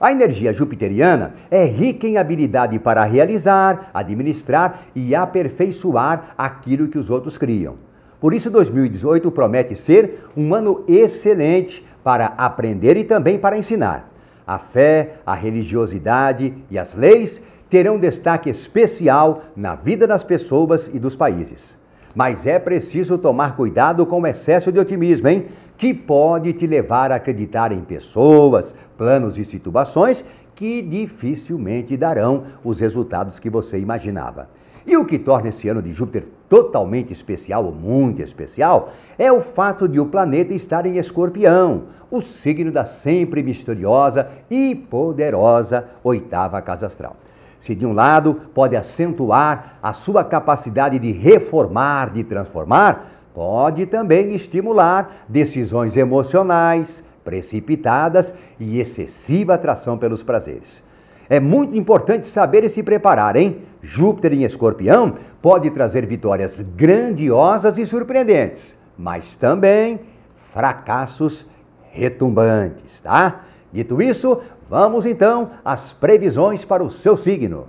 A energia jupiteriana é rica em habilidade para realizar, administrar e aperfeiçoar aquilo que os outros criam. Por isso, 2018 promete ser um ano excelente para aprender e também para ensinar. A fé, a religiosidade e as leis terão destaque especial na vida das pessoas e dos países. Mas é preciso tomar cuidado com o excesso de otimismo, hein? Que pode te levar a acreditar em pessoas, planos e situações que dificilmente darão os resultados que você imaginava. E o que torna esse ano de Júpiter totalmente especial, ou muito especial, é o fato de o planeta estar em Escorpião, o signo da sempre misteriosa e poderosa oitava casa astral. Se de um lado pode acentuar a sua capacidade de reformar, de transformar, pode também estimular decisões emocionais, precipitadas e excessiva atração pelos prazeres. É muito importante saber e se preparar, hein? Júpiter em escorpião pode trazer vitórias grandiosas e surpreendentes, mas também fracassos retumbantes, tá? Dito isso, vamos então às previsões para o seu signo.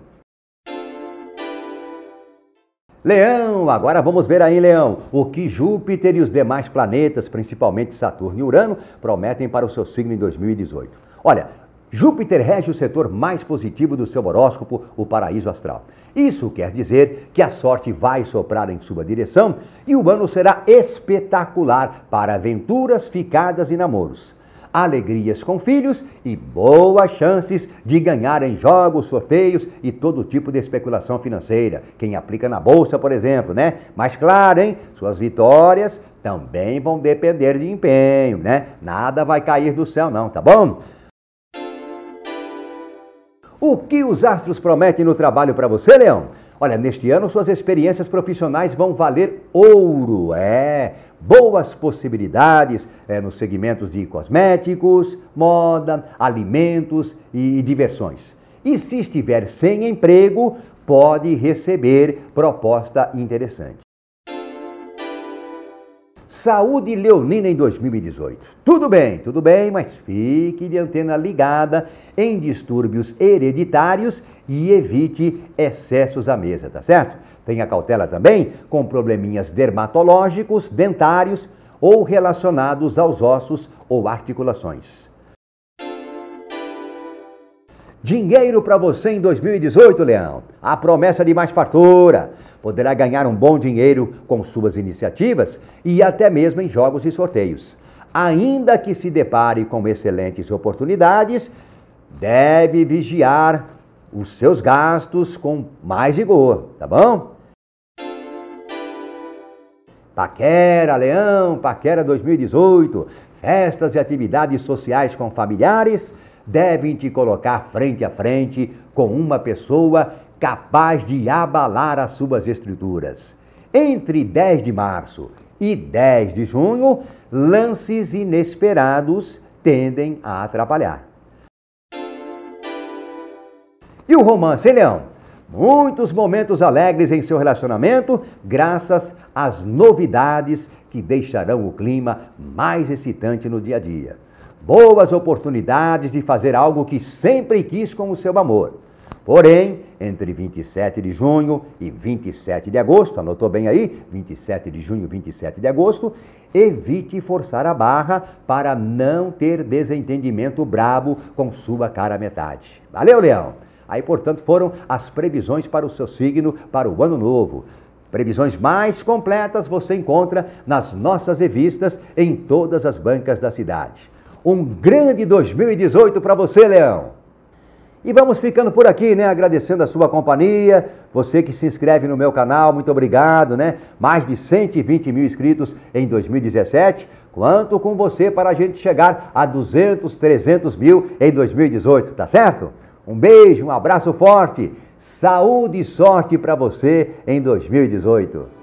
Leão, agora vamos ver aí, Leão, o que Júpiter e os demais planetas, principalmente Saturno e Urano, prometem para o seu signo em 2018. Olha, Júpiter rege o setor mais positivo do seu horóscopo, o paraíso astral. Isso quer dizer que a sorte vai soprar em sua direção e o ano será espetacular para aventuras, ficadas e namoros alegrias com filhos e boas chances de ganhar em jogos, sorteios e todo tipo de especulação financeira. Quem aplica na bolsa, por exemplo, né? Mas claro, hein? Suas vitórias também vão depender de empenho, né? Nada vai cair do céu, não, tá bom? O que os astros prometem no trabalho para você, Leão? Olha, neste ano suas experiências profissionais vão valer ouro, é boas possibilidades é, nos segmentos de cosméticos, moda, alimentos e diversões. E se estiver sem emprego, pode receber proposta interessante. Saúde Leonina em 2018. Tudo bem, tudo bem, mas fique de antena ligada em distúrbios hereditários e evite excessos à mesa, tá certo? Tenha cautela também com probleminhas dermatológicos, dentários ou relacionados aos ossos ou articulações. Dinheiro para você em 2018, Leão. A promessa de mais fartura. Poderá ganhar um bom dinheiro com suas iniciativas e até mesmo em jogos e sorteios. Ainda que se depare com excelentes oportunidades, deve vigiar os seus gastos com mais rigor, tá bom? Paquera Leão, Paquera 2018, festas e atividades sociais com familiares devem te colocar frente a frente com uma pessoa capaz de abalar as suas estruturas. Entre 10 de março e 10 de junho, lances inesperados tendem a atrapalhar. E o romance, hein, Leão? Muitos momentos alegres em seu relacionamento, graças às novidades que deixarão o clima mais excitante no dia a dia boas oportunidades de fazer algo que sempre quis com o seu amor. Porém, entre 27 de junho e 27 de agosto, anotou bem aí? 27 de junho e 27 de agosto, evite forçar a barra para não ter desentendimento brabo com sua cara metade. Valeu, Leão! Aí, portanto, foram as previsões para o seu signo para o ano novo. Previsões mais completas você encontra nas nossas revistas em todas as bancas da cidade. Um grande 2018 para você, Leão! E vamos ficando por aqui, né? Agradecendo a sua companhia, você que se inscreve no meu canal, muito obrigado, né? Mais de 120 mil inscritos em 2017. Quanto com você para a gente chegar a 200, 300 mil em 2018, tá certo? Um beijo, um abraço forte, saúde e sorte para você em 2018.